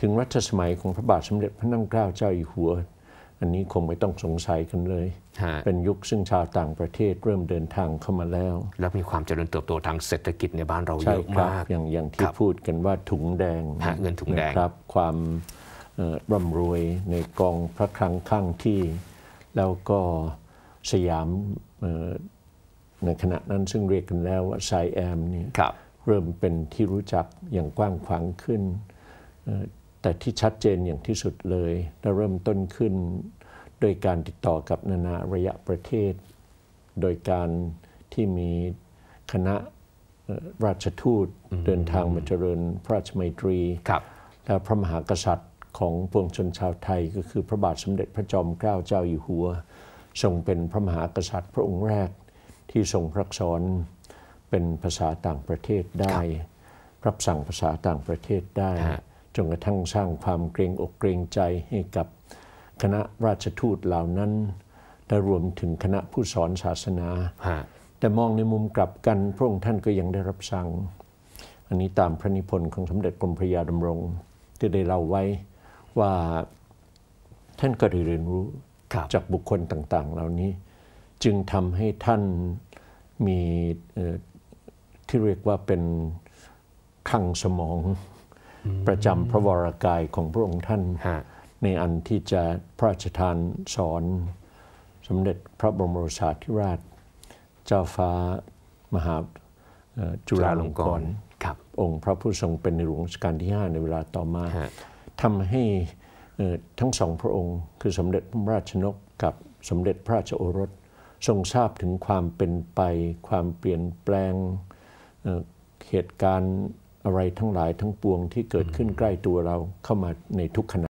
ถึงรัชสมัยของพระบาทสมเด็จพระนั่งเกล้าเจ้าอยู่หัว อันนี้คงไม่ต้องสงสัยกันเลย เป็นยุคซึ่งชาวต่างประเทศเริ่มเดินทางเข้ามาแล้ว และมีความเจริญเติบโตทางเศรษฐกิจในบ้านเราเยอะมาก อย่างอย่างที่พูดกันว่าถุงแดงเงินถุงแดงครับ ความร่ำรวยในกองพระคลังข้างที่แล้วก็สยามในขณะนั้นซึ่งเรียกกันแล้วว่าไซแอมเนี่ยเริ่มเป็นที่รู้จักอย่างกว้างขวางขึ้นแต่ที่ชัดเจนอย่างที่สุดเลย และเริ่มต้นขึ้นโดยการติดต่อกับนานา ระยะประเทศ โดยการที่มีคณะราชทูตเดินทาง มาเจริญพระราชมัยตรีและพระมหากษัตริย์ของปวงชนชาวไทยก็คือพระบาทสมเด็จพระจอมเกล้าเจ้าอยู่หัวทรงเป็นพระมหากษัตริย์พระองค์แรกที่ทรงพระสอนเป็นภาษาต่างประเทศได้ รับสั่งภาษาต่างประเทศได้จนกระทั่งสร้างความเกรงอกเกรงใจให้กับคณะราชทูตเหล่านั้นและรวมถึงคณะผู้สอนศาสนาแต่มองในมุมกลับกันพระองค์ท่านก็ยังได้รับสั่งอันนี้ตามพระนิพนธ์ของสมเด็จกรมพระยาดำรง ที่ได้เล่าไว้ว่าท่านก็ได้เรียนรู้จากบุคคลต่างๆเหล่านี้จึงทำให้ท่านมีที่เรียกว่าเป็นขังสมองประจำพระวรากายของพระองค์ท่านในอันที่จะพระราชทานสอน สมเด็จพระบรมโอรสาธิราช เจ้าฟ้ามหาจุฬาลงกรณ์องค์พระผู้ทรงเป็นในหลวงรัชกาลที่5ในเวลาต่อมาทำให้ทั้งสองพระองค์ คือสมเด็จพระราชนกกับสมเด็จพระราชโอรสทรงทราบถึงความเป็นไปความเปลี่ยนแปลงเหตุการณ์อะไรทั้งหลายทั้งปวงที่เกิดขึ้นใกล้ตัวเราเข้ามาในทุกขณะ